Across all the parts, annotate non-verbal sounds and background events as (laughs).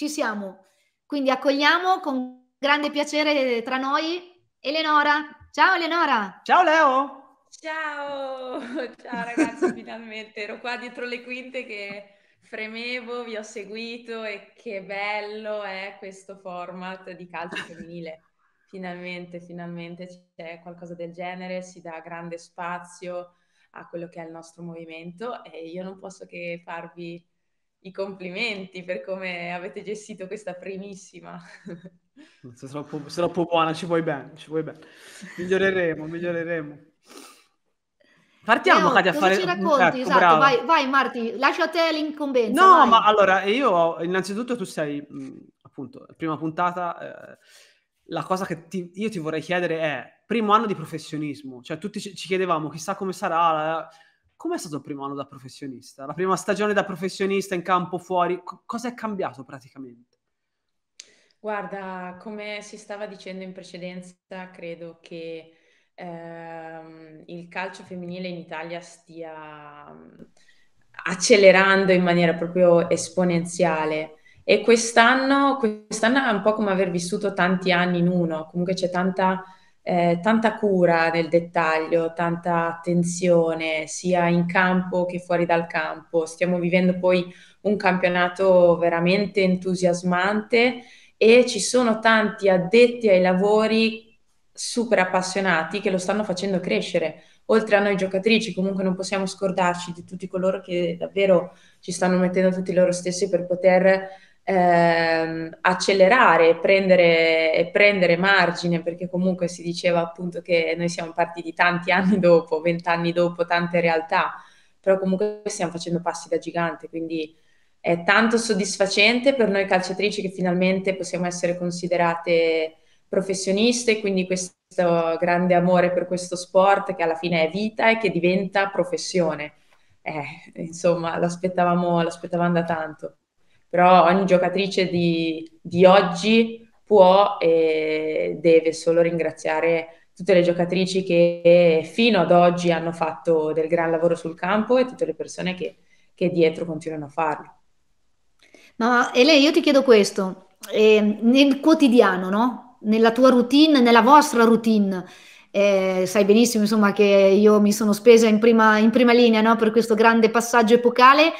Ci siamo. Quindi accogliamo con grande piacere tra noi Eleonora. Ciao Eleonora. Ciao Leo. Ciao, (laughs) ciao ragazzi, finalmente ero qua dietro le quinte che fremevo, vi ho seguito e che bello è questo format di calcio femminile. Finalmente, finalmente c'è qualcosa del genere, si dà grande spazio a quello che è il nostro movimento e io non posso che farvi i complimenti per come avete gestito questa primissima. (laughs) Se troppo, se troppo buona, ci vuoi bene, ci vuoi bene. Miglioreremo, miglioreremo. Partiamo, no, Katia, a fare... ci racconti? Ecco, esatto, vai, vai, Marti, lascia a te l'incombenza. No, vai. ma allora, io innanzitutto tu sei, mm, appunto, prima puntata, eh, la cosa che ti, io ti vorrei chiedere è, primo anno di professionismo, cioè tutti ci, ci chiedevamo chissà come sarà... La, Com'è stato il primo anno da professionista? La prima stagione da professionista in campo fuori? C- cosa è cambiato praticamente? Guarda, come si stava dicendo in precedenza, credo che ehm, il calcio femminile in Italia stia mm, accelerando in maniera proprio esponenziale. E quest'anno, quest'anno è un po' come aver vissuto tanti anni in uno, comunque c'è tanta eh, tanta cura nel dettaglio, tanta attenzione sia in campo che fuori dal campo. Stiamo vivendo poi un campionato veramente entusiasmante e ci sono tanti addetti ai lavori super appassionati che lo stanno facendo crescere. Oltre a noi giocatrici, comunque non possiamo scordarci di tutti coloro che davvero ci stanno mettendo tutti loro stessi per poter ehm, accelerare prendere, e prendere margine, perché comunque si diceva appunto che noi siamo partiti tanti (laughs) anni dopo, vent'anni dopo, tante realtà, però comunque stiamo facendo passi da gigante, quindi è tanto soddisfacente per noi calciatrici che finalmente possiamo essere considerate professioniste, quindi questo grande amore per questo sport che alla fine è vita e che diventa professione. Eh, insomma, l'aspettavamo, l'aspettavamo da tanto però ogni giocatrice di, di oggi può e deve solo ringraziare tutte le giocatrici che fino ad oggi hanno fatto del gran lavoro sul campo e tutte le persone che, che dietro continuano a farlo. Ma Ele, io ti chiedo questo, eh, nel quotidiano, no? nella tua routine, nella vostra routine, eh, sai benissimo insomma, che io mi sono spesa in prima, in prima linea no? per questo grande passaggio epocale,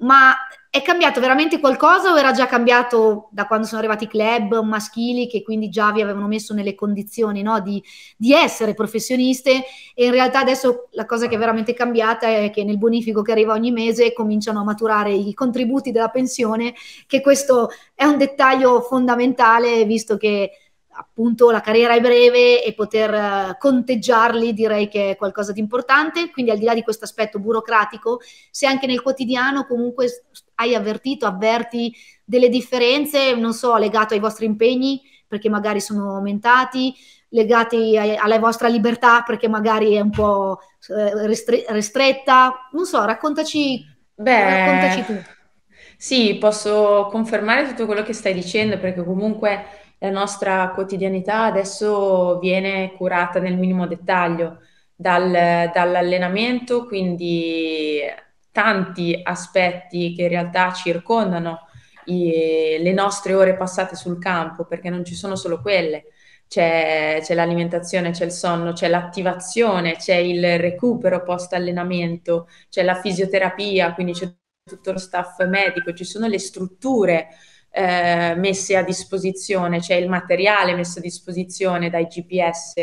ma è cambiato veramente qualcosa o era già cambiato da quando sono arrivati i club maschili che quindi già vi avevano messo nelle condizioni no, di, di, essere professioniste e in realtà adesso la cosa che è veramente cambiata è che nel bonifico che arriva ogni mese cominciano a maturare i contributi della pensione che questo è un dettaglio fondamentale visto che appunto la carriera è breve e poter eh, conteggiarli direi che è qualcosa di importante, quindi al di là di questo aspetto burocratico, se anche nel quotidiano comunque hai avvertito, avverti delle differenze, non so, legato ai vostri impegni perché magari sono aumentati, legati alla vostra libertà perché magari è un po' eh, ristretta, non so, raccontaci, Beh... raccontaci tu. Sì, posso confermare tutto quello che stai dicendo perché comunque la nostra quotidianità adesso viene curata nel minimo dettaglio dal, dall'allenamento, quindi tanti aspetti che in realtà circondano i, le nostre ore passate sul campo, perché non ci sono solo quelle. C'è, c'è l'alimentazione, c'è il sonno, c'è l'attivazione, c'è il recupero post allenamento, c'è la fisioterapia, quindi c'è tutto lo staff medico, ci sono le strutture eh, messe a disposizione, cioè il materiale messo a disposizione dai GPS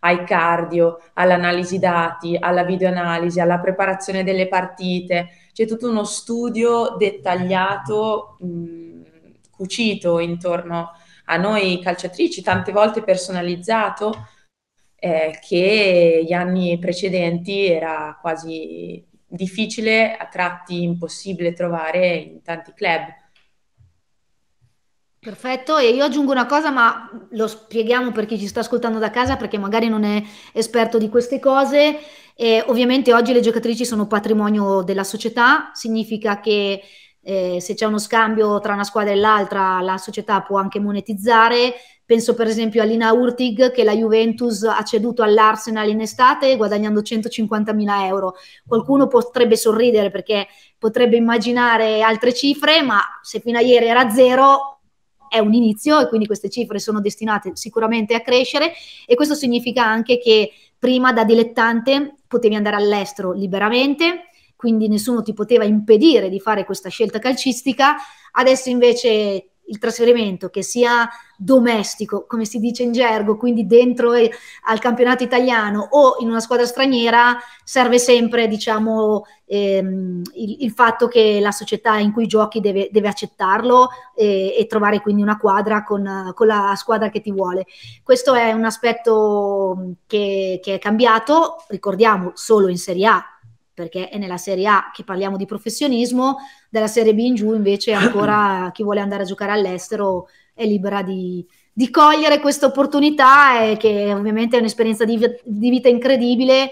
ai cardio, all'analisi dati, alla videoanalisi, alla preparazione delle partite, c'è tutto uno studio dettagliato, mh, cucito intorno a noi calciatrici, tante volte personalizzato, eh, che gli anni precedenti era quasi difficile, a tratti impossibile trovare in tanti club. Perfetto, e io aggiungo una cosa, ma lo spieghiamo per chi ci sta ascoltando da casa, perché magari non è esperto di queste cose. E ovviamente oggi le giocatrici sono patrimonio della società, significa che eh, se c'è uno scambio tra una squadra e l'altra, la società può anche monetizzare. Penso per esempio a Lina Urtig che la Juventus ha ceduto all'Arsenal in estate guadagnando 150.000 euro. Qualcuno potrebbe sorridere perché potrebbe immaginare altre cifre, ma se fino a ieri era zero, è un inizio e quindi queste cifre sono destinate sicuramente a crescere e questo significa anche che prima da dilettante potevi andare all'estero liberamente, quindi nessuno ti poteva impedire di fare questa scelta calcistica, adesso invece il trasferimento, che sia domestico, come si dice in gergo, quindi dentro al campionato italiano o in una squadra straniera, serve sempre diciamo, ehm, il, il, fatto che la società in cui giochi deve, deve accettarlo e, e, trovare quindi una quadra con, con, la squadra che ti vuole. Questo è un aspetto che, che è cambiato, ricordiamo, solo in Serie A, perché è nella Serie A che parliamo di professionismo, della Serie B in giù invece ancora (clears throat) chi vuole andare a giocare all'estero è libera di, di cogliere questa opportunità e che ovviamente è un'esperienza di, di, vita incredibile.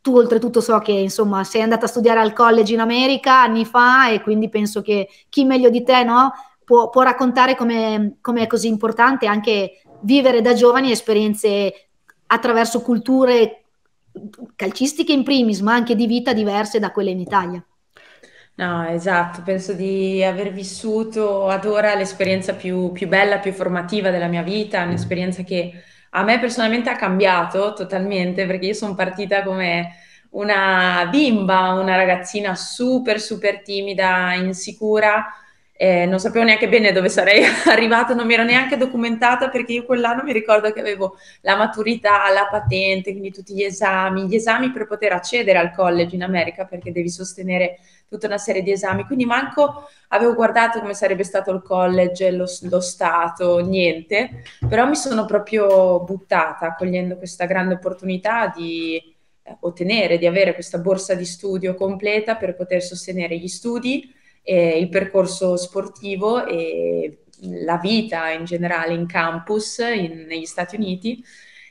Tu oltretutto so che insomma sei andata a studiare al college in America anni fa e quindi penso che chi meglio di te no, può, può, raccontare come è così importante anche vivere da giovani esperienze attraverso culture calcistiche in primis, ma anche di vita diverse da quelle in Italia. No, esatto, penso di aver vissuto ad ora l'esperienza più, più bella, più formativa della mia vita, un'esperienza che a me personalmente ha cambiato totalmente perché io sono partita come una bimba, una ragazzina super, super timida, insicura eh, non sapevo neanche bene dove sarei (laughs) arrivata, non mi ero neanche documentata perché io quell'anno mi ricordo che avevo la maturità, la patente, quindi tutti gli esami, gli esami per poter accedere al college in America perché devi sostenere tutta una serie di esami, quindi manco avevo guardato come sarebbe stato il college, lo, lo stato, niente, però mi sono proprio buttata cogliendo questa grande opportunità di eh, ottenere, di avere questa borsa di studio completa per poter sostenere gli studi eh, il percorso sportivo e la vita in generale in campus in, negli Stati Uniti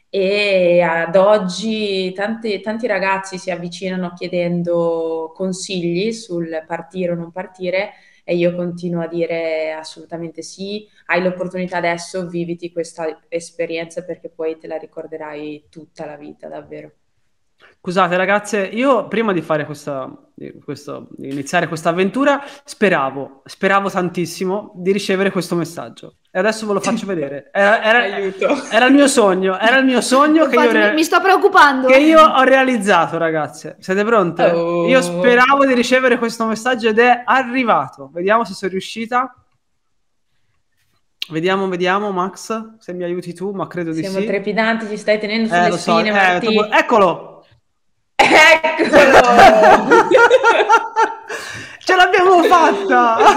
e ad oggi tanti, tanti, ragazzi si avvicinano chiedendo consigli sul partire o non partire e io continuo a dire assolutamente sì, hai l'opportunità adesso, viviti questa esperienza perché poi te la ricorderai tutta la vita davvero. Scusate ragazze, io prima di fare questa, questo, di iniziare questa avventura speravo, speravo tantissimo di ricevere questo messaggio e adesso ve lo faccio (laughs) vedere. Era, era, era il mio sogno, era il mio sogno che io, mi sto preoccupando. che io ho realizzato ragazze. Siete pronte? Oh. Io speravo di ricevere questo messaggio ed è arrivato. Vediamo se sono riuscita. Vediamo, vediamo, Max, se mi aiuti tu, ma credo Siamo di sì. Siamo trepidanti, ci stai tenendo eh, sulle eh, spine, so. eh, Eccolo! Eccolo! (laughs) Ce l'abbiamo fatta!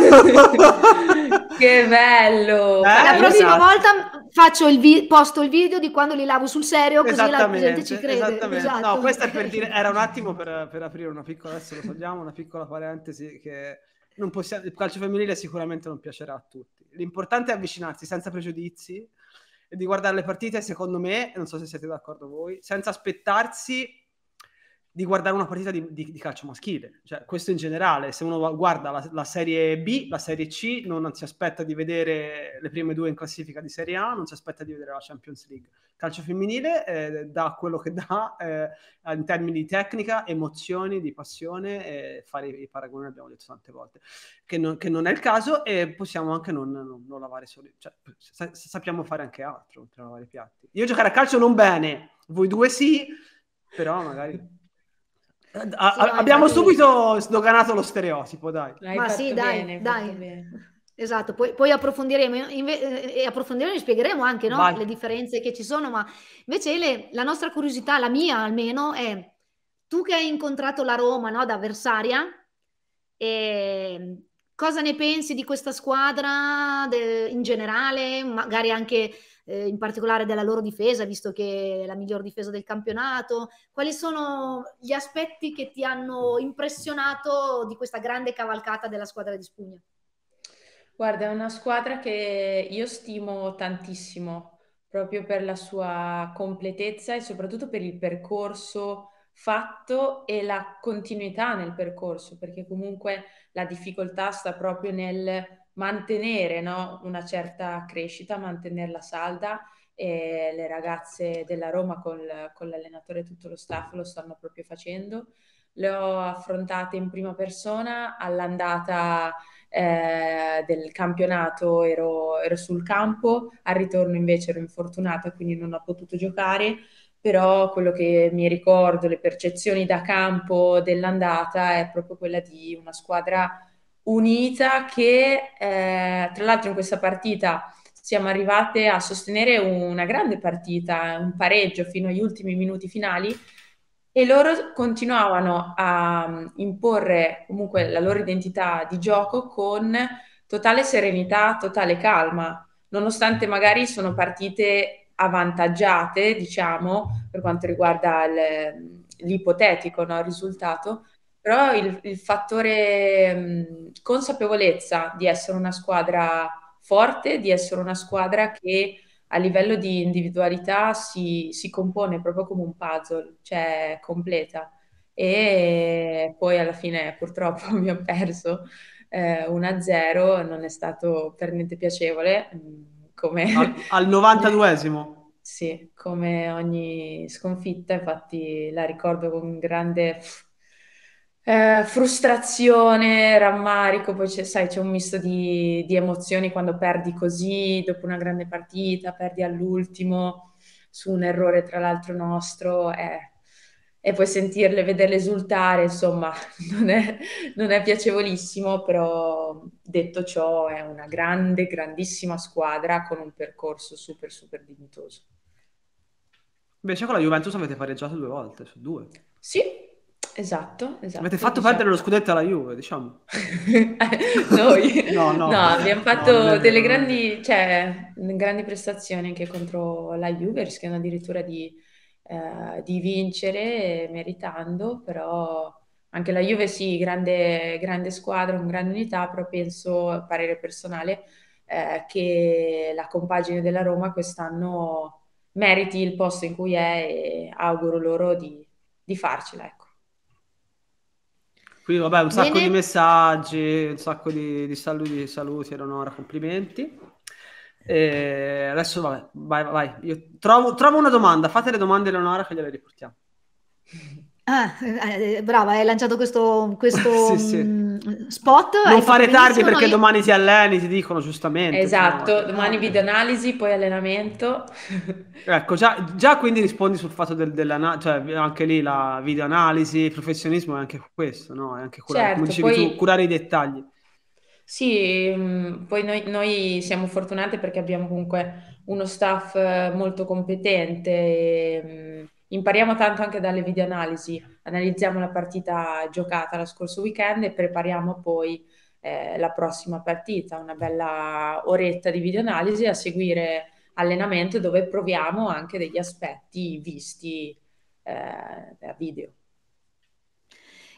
(laughs) che bello! Eh, la prossima esatto. volta faccio il vi- posto il video di quando li lavo sul serio così la gente ci crede. Esatto. No, questo è per (laughs) dire, era un attimo per, per aprire una piccola, adesso lo togliamo, una piccola parentesi che non possiamo, il calcio femminile sicuramente non piacerà a tutti. L'importante è avvicinarsi senza pregiudizi e di guardare le partite, secondo me, non so se siete d'accordo voi, senza aspettarsi di guardare una partita di, di, di calcio maschile. Cioè, questo in generale, se uno guarda la, la, Serie B, la Serie C, non si aspetta di vedere le prime due in classifica di Serie A, non si aspetta di vedere la Champions League. Calcio femminile eh, dà quello che dà eh, in termini di tecnica, emozioni, di passione, eh, fare i, i paragoni abbiamo detto tante volte, che non, che non, è il caso e possiamo anche non, non, non lavare solo, cioè, sa, sappiamo fare anche altro oltre a lavare i piatti. Io giocare a calcio non bene, voi due sì, però magari... A- ah, a- abbiamo subito sdoganato lo stereotipo, dai. L'hai Ma sì, dai, bene, dai. Esatto, poi, poi approfondiremo inve- e eh, eh, approfondiremo e spiegheremo anche no, le differenze che ci sono, ma invece le, la nostra curiosità, la mia almeno, è tu che hai incontrato la Roma no, da avversaria, eh, cosa ne pensi di questa squadra de- in generale, magari anche eh, in particolare della loro difesa, visto che è la miglior difesa del campionato? Quali sono gli aspetti che ti hanno impressionato di questa grande cavalcata della squadra di Spugna? Guarda, è una squadra che io stimo tantissimo, proprio per la sua completezza e soprattutto per il percorso fatto e la continuità nel percorso, perché comunque la difficoltà sta proprio nel mantenere no, una certa crescita, mantenerla salda e le ragazze della Roma col, con l'allenatore e tutto lo staff lo stanno proprio facendo. Le ho affrontate in prima persona all'andata eh, del campionato ero, ero sul campo, al ritorno invece ero infortunata quindi non ho potuto giocare, però quello che mi ricordo, le percezioni da campo dell'andata è proprio quella di una squadra unita che eh, tra l'altro in questa partita siamo arrivate a sostenere una grande partita, un pareggio fino agli ultimi minuti finali e loro continuavano a mm, imporre comunque la loro identità di gioco con totale serenità, totale calma, nonostante magari sono partite avvantaggiate, diciamo, per quanto riguarda il, mm, l'ipotetico no, risultato, però il, il fattore mh, consapevolezza di essere una squadra forte, di essere una squadra che a livello di individualità si, si compone proprio come un puzzle, cioè completa. E poi alla fine purtroppo mi (laughs) abbiamo perso eh, 1-0, non è stato per niente piacevole. Come... Al, al 92esimo. Sì, come ogni sconfitta, infatti la ricordo con grande eh, frustrazione, rammarico, poi c'è, sai, c'è un misto di, di, emozioni quando perdi così, dopo una grande partita, perdi all'ultimo su un errore tra l'altro nostro eh. e poi sentirle, vederle esultare, insomma, (laughs) non è, non è piacevolissimo, però detto ciò è una grande, grandissima squadra con un percorso super, super dignitoso. Invece cioè con la Juventus avete pareggiato due volte su due. Sì, Esatto, esatto. Avete fatto diciamo. perdere lo scudetto alla Juve, diciamo. (laughs) Noi? (laughs) no, no. no, abbiamo fatto no, delle grandi, cioè, grandi, prestazioni anche contro la Juve, rischiano addirittura di, eh, di vincere, meritando, però anche la Juve sì, grande, grande squadra, con grande unità, però penso, parere personale, eh, che la compagine della Roma quest'anno meriti il posto in cui è e auguro loro di, di farcela. Ecco. Qui vabbè, un sacco Bene. di messaggi, un sacco di, di saluti, saluti Eleonora, complimenti. E adesso vabbè, vai, vai, Io trovo, trovo una domanda, fate le domande Eleonora che gliele riportiamo. (laughs) Ah, eh, eh, brava, hai lanciato questo, questo (laughs) sì, mh, mm, spot. Non fare tardi perché noi... domani ti alleni, ti dicono giustamente. Esatto, però. domani ah. analisi, poi allenamento. (laughs) ecco, già, già, quindi rispondi sul fatto del, dell'analisi, cioè anche lì la video analisi, il professionismo è anche questo, no? È anche curare, certo, dicevi, poi... tu, curare i dettagli. Sì, mm, poi noi, noi, siamo fortunate perché abbiamo comunque uno staff eh, molto competente. E, mm, impariamo tanto anche dalle videoanalisi, analizziamo la partita giocata lo scorso weekend e prepariamo poi eh, la prossima partita, una bella oretta di videoanalisi a seguire allenamento dove proviamo anche degli aspetti visti eh, da video.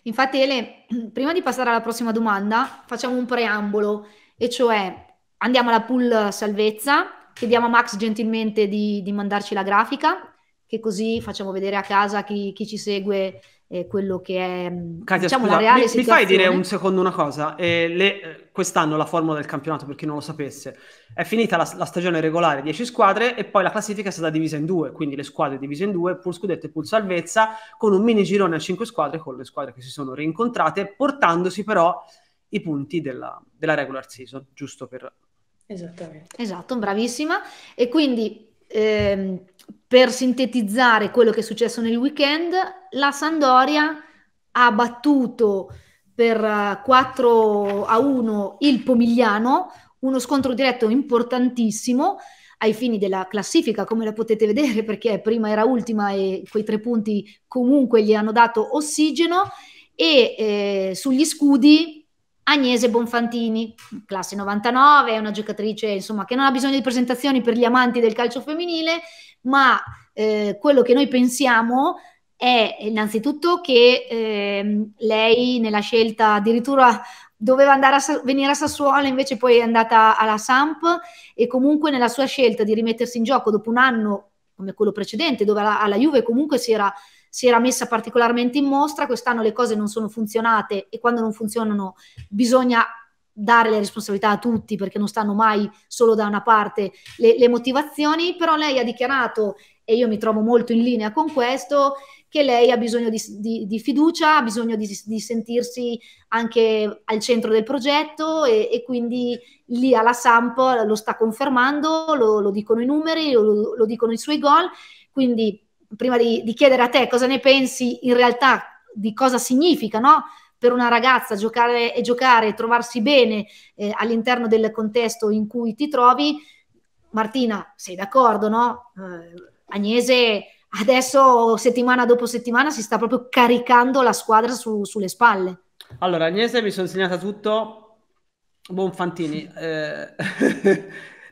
Infatti Ele, prima di passare alla prossima domanda, facciamo un preambolo, e cioè andiamo alla pool salvezza, chiediamo a Max gentilmente di, di mandarci la grafica che così facciamo vedere a casa chi, chi ci segue eh, quello che è mm, Katia, diciamo, scusa, la reale mi, situazione. Mi fai dire un secondo una cosa? Eh, le, eh, quest'anno la formula del campionato, per chi non lo sapesse, è finita la, la, stagione regolare 10 squadre e poi la classifica è stata divisa in due, quindi le squadre divise in due, pur scudetto e pur salvezza, con un mini girone a 5 squadre con le squadre che si sono rincontrate, portandosi però i punti della, della regular season, giusto per... Esattamente. Esatto, bravissima. E quindi... Ehm, per sintetizzare quello che è successo nel weekend, la Sandoria ha battuto per 4 eh, a 1 il Pomigliano, uno scontro diretto importantissimo ai fini della classifica, come la potete vedere, (laughs) perché prima era ultima e quei tre punti comunque gli hanno dato ossigeno. E eh, sugli scudi Agnese Bonfantini, classe 99, è una giocatrice insomma, che non ha bisogno di presentazioni per gli amanti del calcio femminile, ma eh, quello che noi pensiamo è eh, innanzitutto che eh, lei nella scelta addirittura doveva andare a, venire a Sassuolo, invece poi è andata alla Samp e comunque nella sua scelta di rimettersi in gioco dopo un anno come quello precedente, dove alla, alla Juve comunque si era, si era, messa particolarmente in mostra, quest'anno le cose non sono funzionate e quando non funzionano bisogna dare le responsabilità a tutti perché non stanno mai solo da una parte le, le, motivazioni, però lei ha dichiarato, e io mi trovo molto in linea con questo, che lei ha bisogno di, di, di fiducia, ha bisogno di, di, sentirsi anche al centro del progetto e, e, quindi lì alla Samp lo sta confermando, lo, lo dicono i numeri, lo, lo, dicono i suoi gol, quindi prima di, chiedere a te cosa ne pensi in realtà di cosa significa no? per una ragazza giocare e giocare e trovarsi bene eh, all'interno del contesto in cui ti trovi. Martina, sei d'accordo, no? Eh, Agnese adesso settimana dopo settimana si sta proprio caricando la squadra su, sulle spalle. Allora, Agnese mi sono segnata tutto. Buon Fantini. Eh,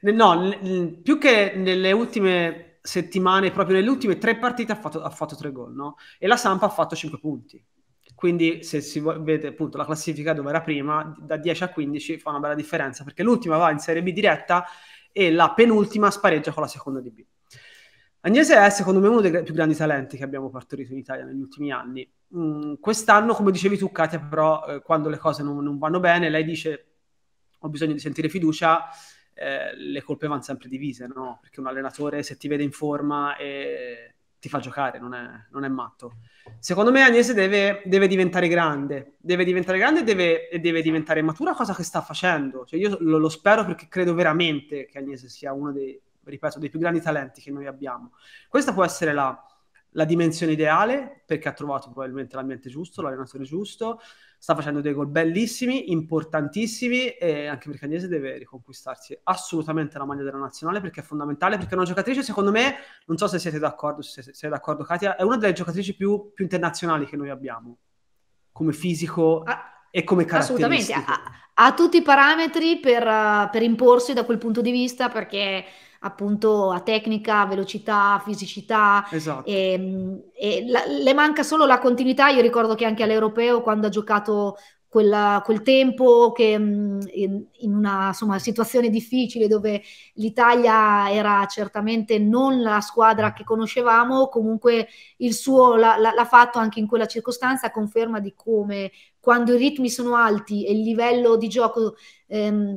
(laughs) no, più che nelle ultime settimane, proprio nelle ultime tre partite ha fatto, ha fatto tre gol, no? E la Sampa ha fatto cinque punti. Quindi se si vede appunto la classifica dove era prima, da 10 a 15 fa una bella differenza, perché l'ultima va in Serie B diretta e la penultima spareggia con la seconda di B. Agnese è secondo me uno dei più grandi talenti che abbiamo partorito in Italia negli ultimi anni. Mm, quest'anno, come dicevi tu, Katia, però eh, quando le cose non, non, vanno bene, lei dice ho bisogno di sentire fiducia, eh, le colpe vanno sempre divise, no? Perché un allenatore se ti vede in forma e eh, ti fa giocare, non è, non è matto. Secondo me Agnese deve, deve, diventare grande, deve diventare grande e deve, deve, diventare matura, cosa che sta facendo. Cioè io lo, lo, spero perché credo veramente che Agnese sia uno dei, ripeto, dei più grandi talenti che noi abbiamo. Questa può essere la, la dimensione ideale perché ha trovato probabilmente l'ambiente giusto, l'allenatore giusto, sta facendo dei gol bellissimi, importantissimi e anche perché Agnese deve riconquistarsi assolutamente la maglia della nazionale perché è fondamentale, perché è una giocatrice secondo me, non so se siete d'accordo, se sei d'accordo Katia, è una delle giocatrici più, più internazionali che noi abbiamo come fisico ah, e come caratteristica. Assolutamente, ha, ha, tutti i parametri per, per imporsi da quel punto di vista perché appunto a tecnica, velocità, fisicità. Esatto. E, ehm, e la, le manca solo la continuità. Io ricordo che anche all'Europeo, quando ha giocato quella, quel tempo che mm, in, in una insomma, situazione difficile dove l'Italia era certamente non la squadra che conoscevamo, comunque il suo l'ha, l'ha fatto anche in quella circostanza, conferma di come quando i ritmi sono alti e il livello di gioco ehm,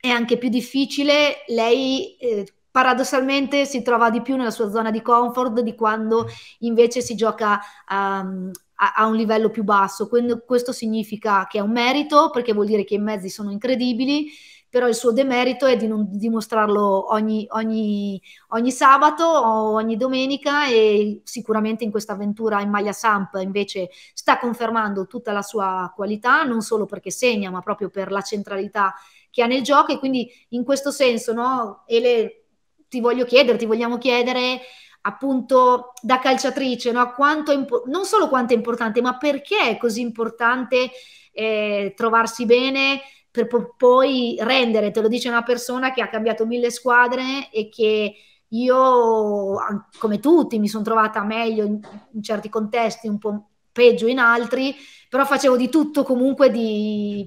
è anche più difficile, lei eh, paradossalmente si trova di più nella sua zona di comfort di quando mm. invece si gioca um, a, a, un livello più basso. Quindi questo significa che è un merito, perché vuol dire che i mezzi sono incredibili, però il suo demerito è di non dimostrarlo ogni, ogni, ogni sabato o ogni domenica e sicuramente in questa avventura in maglia Samp invece sta confermando tutta la sua qualità, non solo perché segna, ma proprio per la centralità che ha nel gioco e quindi in questo senso no, Ele ti voglio chiedere, ti vogliamo chiedere appunto da calciatrice, no? Quanto, non solo quanto è importante, ma perché è così importante eh, trovarsi bene per po- poi rendere, te lo dice una persona che ha cambiato mille squadre e che io, come tutti, mi sono trovata meglio in, in certi contesti, un po' peggio in altri, però facevo di tutto comunque di,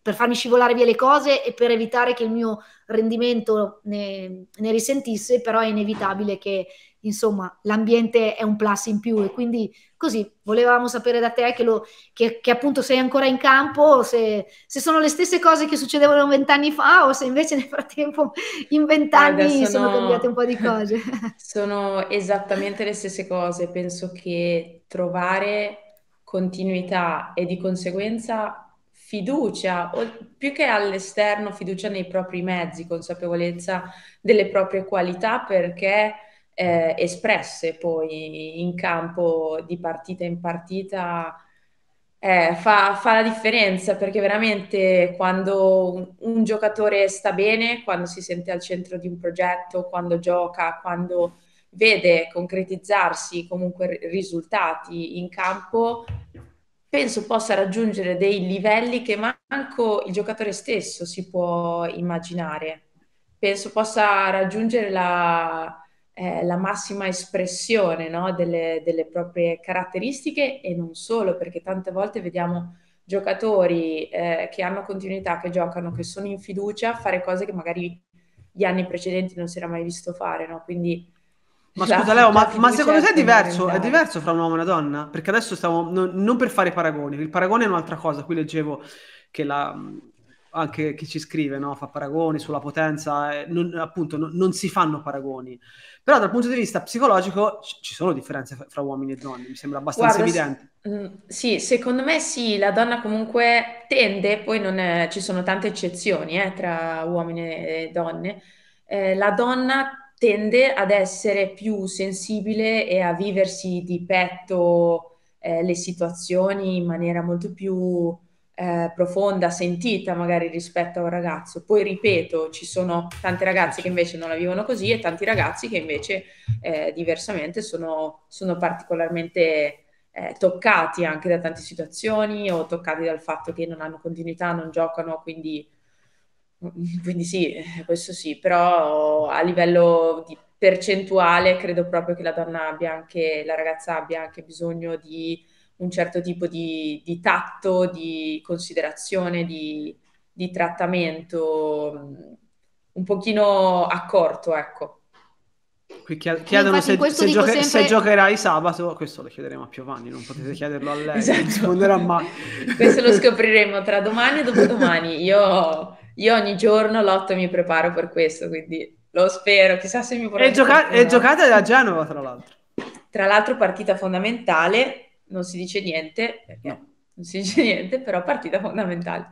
per farmi scivolare via le cose e per evitare che il mio rendimento ne, ne risentisse, però è inevitabile che insomma l'ambiente è un plus in più e quindi così volevamo sapere da te che, lo, che, che appunto sei ancora in campo, se, se, sono le stesse cose che succedevano vent'anni fa o se invece nel frattempo in vent'anni sono, sono cambiate un po' di cose. (laughs) Sono esattamente le stesse cose, penso che trovare continuità e di conseguenza fiducia, più che all'esterno, fiducia nei propri mezzi, consapevolezza delle proprie qualità perché eh, espresse poi in campo di partita in partita. Eh, fa, fa, la differenza perché veramente quando un, un, giocatore sta bene, quando si sente al centro di un progetto, quando gioca, quando vede concretizzarsi comunque risultati in campo, penso possa raggiungere dei livelli che manco il giocatore stesso si può immaginare. Penso possa raggiungere la, eh, la massima espressione no? delle, delle, proprie caratteristiche e non solo, perché tante volte vediamo giocatori eh, che hanno continuità, che giocano, che sono in fiducia, fare cose che magari gli anni precedenti non si era mai visto fare. No? Quindi ma esatto, scusa Leo, ma, ma secondo te è certo, diverso, è diverso, fra un uomo e una donna? Perché adesso stiamo, no, non per fare paragoni, il paragone è un'altra cosa, qui leggevo che la, anche chi ci scrive no? fa paragoni sulla potenza, eh, non, appunto no, non si fanno paragoni, però dal punto di vista psicologico c- ci sono differenze fra, uomini e donne, mi sembra abbastanza Guarda, evidente. Mm, sì, secondo me sì, la donna comunque tende, poi non è, ci sono tante eccezioni eh, tra uomini e donne, eh, la donna tende tende ad essere più sensibile e a viversi di petto eh, le situazioni in maniera molto più eh, profonda, sentita magari rispetto a un ragazzo. Poi ripeto, ci sono tante ragazze che invece non la vivono così e tanti ragazzi che invece eh, diversamente sono, sono particolarmente eh, toccati anche da tante situazioni o toccati dal fatto che non hanno continuità, non giocano, quindi Mm, quindi sì, eh, questo sì, però a livello di percentuale credo proprio che la donna abbia anche, la ragazza abbia anche bisogno di un certo tipo di, di tatto, di considerazione, di, di trattamento mm, un pochino accorto, ecco chiedono se, se, gioca- sempre... se, giocherai sabato, questo lo chiederemo a Piovanni, non potete chiederlo a lei, esatto. non risponderà mai. (laughs) questo lo scopriremo tra domani e dopodomani. Io, io ogni giorno lotto mi preparo per questo, quindi lo spero, chissà se mi vorrà... E, gioca- e giocate da Genova, tra l'altro. Tra l'altro partita fondamentale, non si dice niente, perché no. non si dice niente, però partita fondamentale.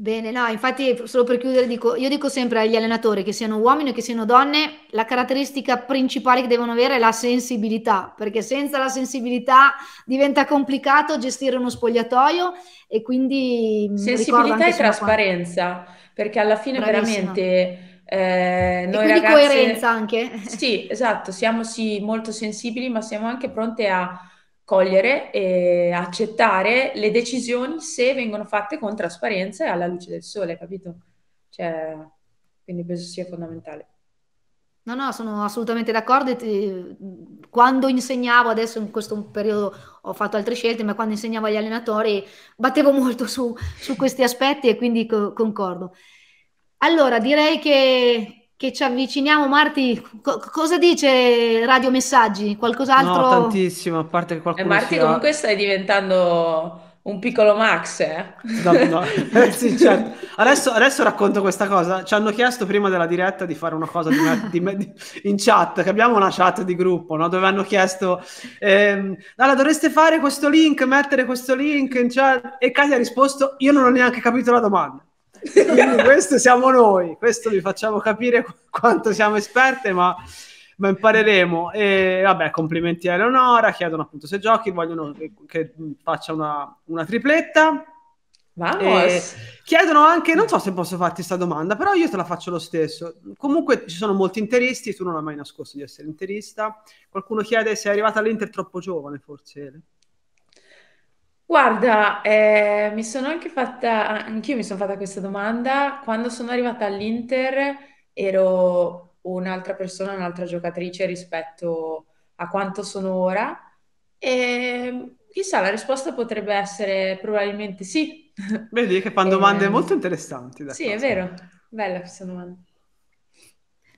Bene, no, infatti solo per chiudere dico, io dico sempre agli allenatori che siano uomini o che siano donne, la caratteristica principale che devono avere è la sensibilità, perché senza la sensibilità diventa complicato gestire uno spogliatoio e quindi... Mm, sensibilità e trasparenza, qua. perché alla fine Bravissima. veramente... Eh, noi e ragazze, coerenza anche. Sì, esatto, siamo sì molto sensibili, ma siamo anche pronte a cogliere e accettare le decisioni se vengono fatte con trasparenza e alla luce del sole, capito? Cioè, quindi penso sia fondamentale. No, no, sono assolutamente d'accordo. Quando insegnavo, adesso in questo periodo ho fatto altre scelte, ma quando insegnavo agli allenatori battevo molto su, su questi aspetti e quindi co- concordo. Allora, direi che che ci avviciniamo, Marti. Co- cosa dice Radio Messaggi? Qualcos'altro? No, tantissimo, a parte che qualcuno. E eh, Marti, sia... comunque stai diventando un piccolo Max, eh? No, no. (laughs) Eh, sì, certo. adesso, adesso, racconto questa cosa. Ci hanno chiesto prima della diretta di fare una cosa di me, di me, di, in chat, che abbiamo una chat di gruppo, no? dove hanno chiesto, ehm, allora dovreste fare questo link, mettere questo link in chat, e Katia ha risposto, io non ho neanche capito la domanda. Quindi questo siamo noi, questo vi facciamo capire quanto siamo esperte, ma, ma, impareremo. E vabbè, complimenti a Eleonora, chiedono appunto se giochi, vogliono che, che faccia una, una tripletta. Vamos. chiedono anche, non so se posso farti questa domanda, però io te la faccio lo stesso. Comunque ci sono molti interisti, tu non hai mai nascosto di essere interista. Qualcuno chiede se è arrivata all'Inter troppo giovane, forse. Guarda, eh, mi sono anche fatta, anch'io mi sono fatta questa domanda. Quando sono arrivata all'Inter ero un'altra persona, un'altra giocatrice rispetto a quanto sono ora. E chissà, la risposta potrebbe essere probabilmente sì. Vedi che fanno (laughs) ehm, domande molto interessanti da sì, è casa. vero. Bella questa domanda.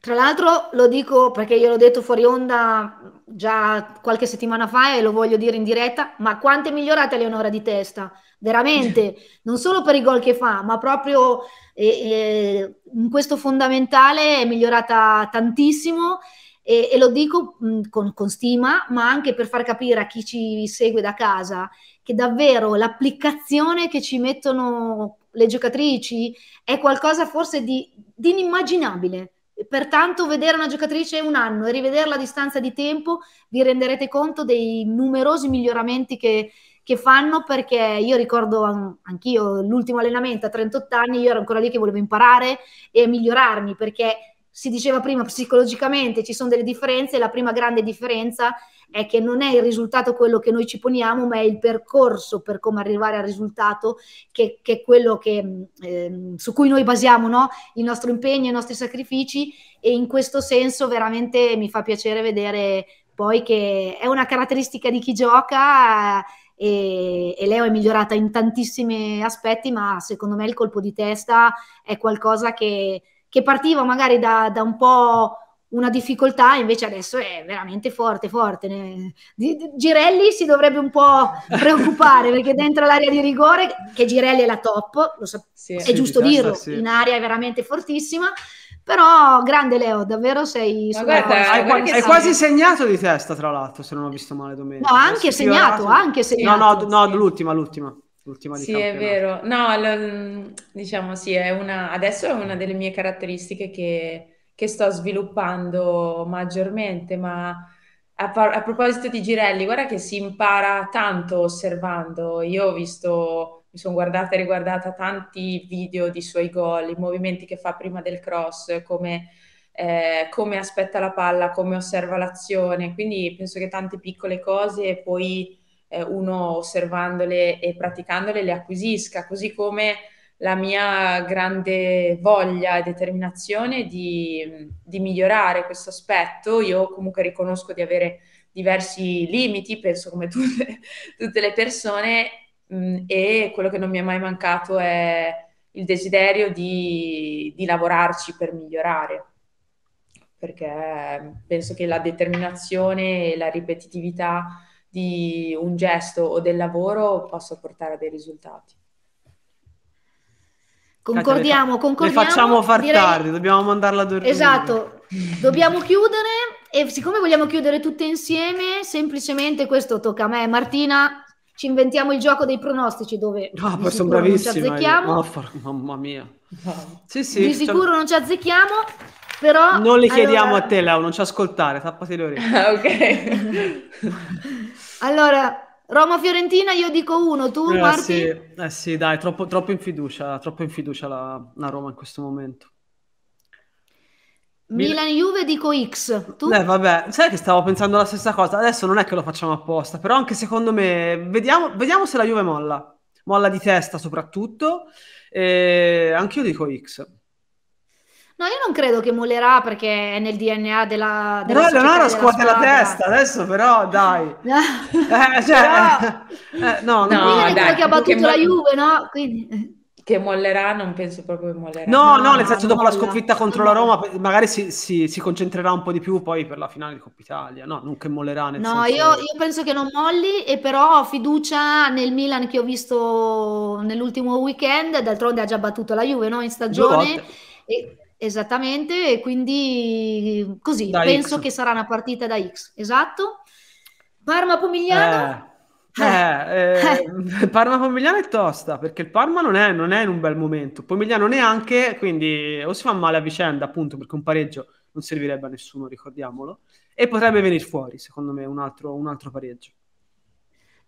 Tra l'altro lo dico perché io l'ho detto fuori onda già qualche settimana fa e lo voglio dire in diretta, ma quanto è migliorata Leonora di testa, veramente, (laughs) non solo per i gol che fa, ma proprio eh, eh, in questo fondamentale è migliorata tantissimo e, e lo dico mh, con, con stima, ma anche per far capire a chi ci segue da casa che davvero l'applicazione che ci mettono le giocatrici è qualcosa forse di, di inimmaginabile Pertanto vedere una giocatrice un anno e rivederla a distanza di tempo vi renderete conto dei numerosi miglioramenti che, che fanno perché io ricordo anch'io l'ultimo allenamento a 38 anni, io ero ancora lì che volevo imparare e migliorarmi perché si diceva prima psicologicamente ci sono delle differenze, la prima grande differenza è è che non è il risultato quello che noi ci poniamo, ma è il percorso per come arrivare al risultato che, che è quello che, eh, su cui noi basiamo no? il nostro impegno, i nostri sacrifici e in questo senso veramente mi fa piacere vedere poi che è una caratteristica di chi gioca eh, e, e, Leo è migliorata in tantissimi aspetti, ma secondo me il colpo di testa è qualcosa che, che partiva magari da, da un po' una difficoltà, invece adesso è veramente forte, forte. Girelli si dovrebbe un po' preoccupare (laughs) perché dentro l'area di rigore, che Girelli è la top, lo so, sì, è sì, giusto dirlo, sì. in area è veramente fortissima. Però grande Leo, davvero sei sulla... guarda, hai, hai quasi segnato di testa, tra l'altro, se non ho visto male domenica. No, anche segnato, anche segnato. No, no, no l'ultima, l'ultima l'ultima di Sì, campionato. è vero. No, lo, diciamo sì, è una, adesso è una delle mie caratteristiche che che sto sviluppando maggiormente, ma a, par- a, proposito di girelli, guarda che si impara tanto osservando. Io ho visto, mi sono guardata e riguardata tanti video di suoi gol, i movimenti che fa prima del cross, come, eh, come aspetta la palla, come osserva l'azione. Quindi penso che tante piccole cose poi eh, uno osservandole e praticandole le acquisisca, così come la mia grande voglia e determinazione di, di migliorare questo aspetto. Io comunque riconosco di avere diversi limiti, penso come tutte, (laughs) tutte le persone, mh, mm, e quello che non mi è mai mancato è il desiderio di, di lavorarci per migliorare, perché penso che la determinazione e la ripetitività di un gesto o del lavoro possa portare a dei risultati. Concordiamo, concordiamo. Le facciamo far direi... tardi, dobbiamo mandarla a dormire. Esatto, dobbiamo chiudere e siccome vogliamo chiudere tutte insieme, semplicemente questo tocca a me. Martina, ci inventiamo il gioco dei pronostici dove no, ah, di sono bravissima, oh, mamma mia. Sì, sì, di sicuro non ci azzecchiamo, però... Non li chiediamo allora... a te, Leo, non ci ascoltare, tappati le orecchie. Ah, ok. (laughs) allora, Roma-Fiorentina io dico uno, tu eh, Marti? Sì, eh sì, dai, troppo, troppo, in fiducia, troppo in fiducia la, la Roma in questo momento. Milan-Juve dico X, tu? Eh vabbè, sai che stavo pensando la stessa cosa, adesso non è che lo facciamo apposta, però anche secondo me, vediamo, vediamo se la Juve molla, molla di testa soprattutto, e eh, anche io dico X. No, io non credo che mollerà perché è nel DNA della... della no, Leonora scuote la testa adesso però, dai. (laughs) eh, cioè, però... Eh, eh no, no, non è quello che ha battuto che... la Juve, no? Quindi eh. che mollerà, non penso proprio che mollerà. No, no, nel senso dopo la sconfitta contro la Roma magari si, si, si, concentrerà un po' di più poi per la finale di Coppa Italia, no, non che mollerà. Nel no, senso... io, io, penso che non molli e però ho fiducia nel Milan che ho visto nell'ultimo weekend, d'altronde ha già battuto la Juve no? in stagione. E, Esattamente, e quindi così, da penso X. che sarà una partita da X, esatto. Parma Pomigliano? Eh, eh, eh, (laughs) Parma Pomigliano è tosta, perché il Parma non è, non è, in un bel momento, Pomigliano neanche, quindi o si fa male a vicenda appunto perché un pareggio non servirebbe a nessuno, ricordiamolo, e potrebbe venire fuori secondo me un altro, un altro pareggio.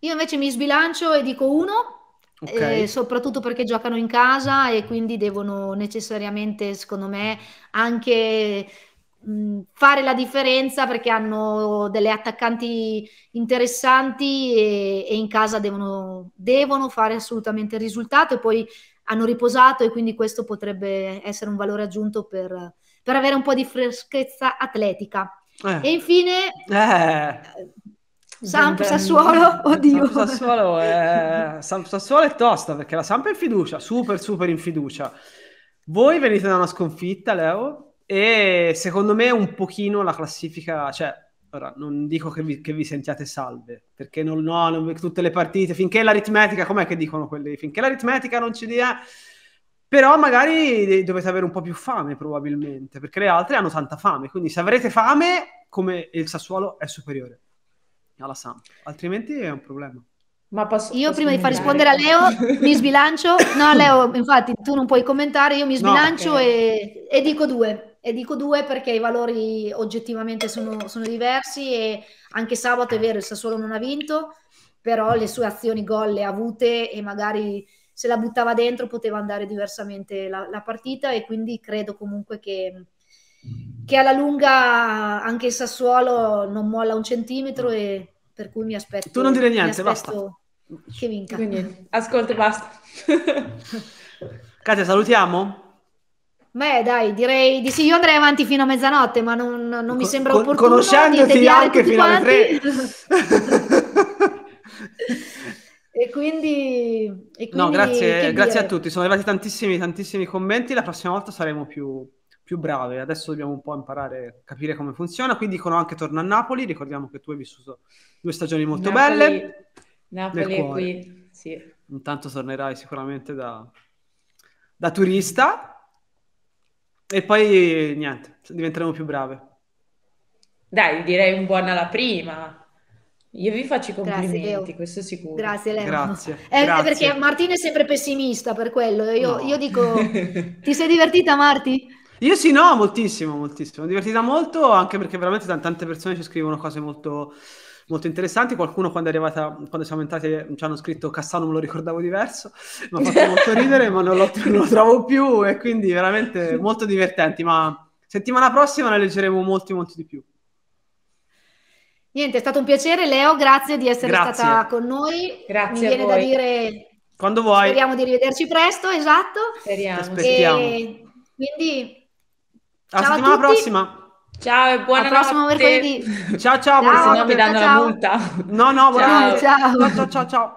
Io invece mi sbilancio e dico uno Okay. Eh, soprattutto perché giocano in casa e quindi devono necessariamente, secondo me, anche mh, fare la differenza perché hanno delle attaccanti interessanti e, e in casa devono, devono, fare assolutamente il risultato e poi hanno riposato e quindi questo potrebbe essere un valore aggiunto per, per avere un po' di freschezza atletica. Eh. E infine, eh. Samp, Sassuolo, oddio. Samp, Sassuolo è... Samp, Sassuolo è tosta perché la Samp è in fiducia, super super in fiducia. Voi venite da una sconfitta, Leo, e secondo me un pochino la classifica, cioè, ora non dico che vi, che vi sentiate salve, perché non, no, non, tutte le partite, finché l'aritmetica, com'è che dicono quelli? Finché l'aritmetica non ci dia... Però magari dovete avere un po' più fame probabilmente, perché le altre hanno tanta fame, quindi se avrete fame, come il Sassuolo è superiore alla Sam, altrimenti è un problema. Ma posso, io posso prima di far rispondere a Leo mi sbilancio, no (coughs) Leo infatti tu non puoi commentare, io mi sbilancio no, okay. e, e, dico due, e dico due perché i valori oggettivamente sono, sono diversi e anche sabato è vero il Sassuolo non ha vinto, però le sue azioni gol le ha avute e magari se la buttava dentro poteva andare diversamente la, la partita e quindi credo comunque che, che alla lunga anche il Sassuolo non molla un centimetro e per cui mi aspetto... Tu non dire niente, basta. Che vinca. Quindi, ascolta, basta. (laughs) Katia, salutiamo? Beh, dai, direi di sì. Io andrei avanti fino a mezzanotte, ma non, non mi sembra opportuno. Conoscendoti anche fino quanti. alle tre. (laughs) e, quindi, e, quindi, No, grazie, grazie a tutti. Sono arrivati tantissimi, tantissimi commenti. La prossima volta saremo più, più bravi. Adesso dobbiamo un po' imparare a capire come funziona. Qui dicono anche torna a Napoli. Ricordiamo che tu hai vissuto Due stagioni molto Napoli, belle. Napoli è qui, sì. Intanto tornerai sicuramente da, da turista e poi niente, diventeremo più brave. Dai, direi un buon alla prima. Io vi faccio i complimenti, grazie, questo è sicuro. Grazie Leo. Grazie, eh, grazie. Perché Martina è sempre pessimista per quello. Io, no. io dico, (laughs) ti sei divertita Marti? Io sì, no, moltissimo, moltissimo. divertita molto anche perché veramente tante persone ci scrivono cose molto molto interessanti. Qualcuno quando è arrivata, quando siamo entrati, ci hanno scritto Cassano, me lo ricordavo diverso, mi ha fatto (laughs) molto ridere, ma non lo, non lo trovo più e quindi veramente (laughs) molto divertenti. Ma settimana prossima ne leggeremo molti, molti di più. Niente, è stato un piacere, Leo. Grazie di essere grazie. stata con noi. Grazie. Mi viene da dire. Quando vuoi. Speriamo di rivederci presto, esatto. Speriamo. E quindi. ciao settimana prossima. Ciao e buona prossima mercoledì. Ciao ciao, ciao, se mi danno ciao. la multa. No, no, ciao. ciao ciao ciao.